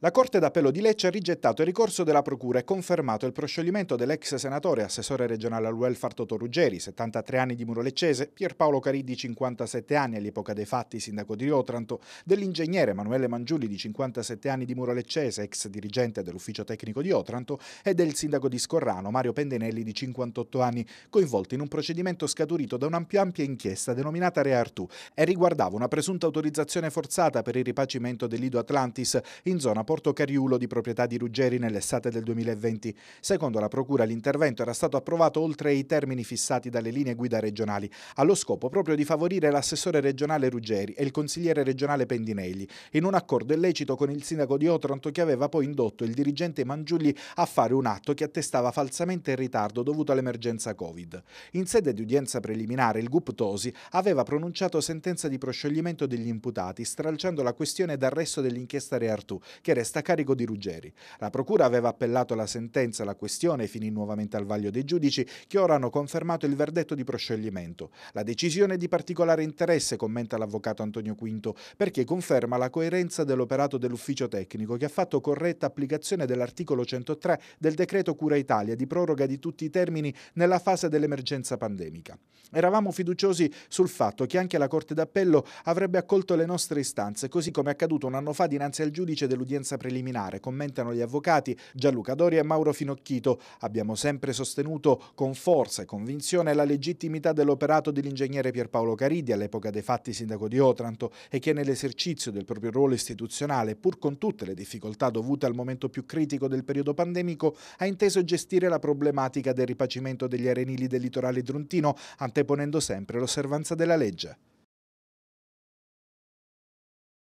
La Corte d'Appello di Lecce ha rigettato il ricorso della Procura e confermato il proscioglimento dell'ex senatore e assessore regionale al welfare Toto Ruggeri, 73 anni di muro leccese, Pierpaolo Cariddi, 57 anni all'epoca dei fatti sindaco di Otranto, dell'ingegnere Emanuele Mangiulli, di 57 anni di muro leccese, ex dirigente dell'ufficio tecnico di Otranto, e del sindaco di Scorrano Mario Pendenelli, di 58 anni, coinvolti in un procedimento scaturito da un'ampia ampia inchiesta denominata Re Artù e riguardava una presunta autorizzazione forzata per il ripacimento dell'Ido Atlantis in zona Porto Cariulo di proprietà di Ruggeri nell'estate del 2020. Secondo la Procura l'intervento era stato approvato oltre i termini fissati dalle linee guida regionali, allo scopo proprio di favorire l'assessore regionale Ruggeri e il consigliere regionale Pendinelli, in un accordo illecito con il sindaco di Otranto che aveva poi indotto il dirigente Mangiulli a fare un atto che attestava falsamente il ritardo dovuto all'emergenza Covid. In sede di udienza preliminare il GUP Tosi aveva pronunciato sentenza di proscioglimento degli imputati, stralciando la questione d'arresto dell'inchiesta Re Artù, che resta a carico di Ruggeri. La Procura aveva appellato la sentenza, la questione finì nuovamente al vaglio dei giudici che ora hanno confermato il verdetto di proscioglimento. La decisione è di particolare interesse, commenta l'avvocato Antonio Quinto, perché conferma la coerenza dell'operato dell'ufficio tecnico che ha fatto corretta applicazione dell'articolo 103 del decreto Cura Italia di proroga di tutti i termini nella fase dell'emergenza pandemica. Eravamo fiduciosi sul fatto che anche la Corte d'Appello avrebbe accolto le nostre istanze, così come è accaduto un anno fa dinanzi al giudice dell'udienza udienza preliminare, commentano gli avvocati Gianluca Dori e Mauro Finocchito. Abbiamo sempre sostenuto con forza e convinzione la legittimità dell'operato dell'ingegnere Pierpaolo Caridi all'epoca dei fatti sindaco di Otranto e che nell'esercizio del proprio ruolo istituzionale, pur con tutte le difficoltà dovute al momento più critico del periodo pandemico, ha inteso gestire la problematica del ripacimento degli arenili del litorale druntino, anteponendo sempre l'osservanza della legge.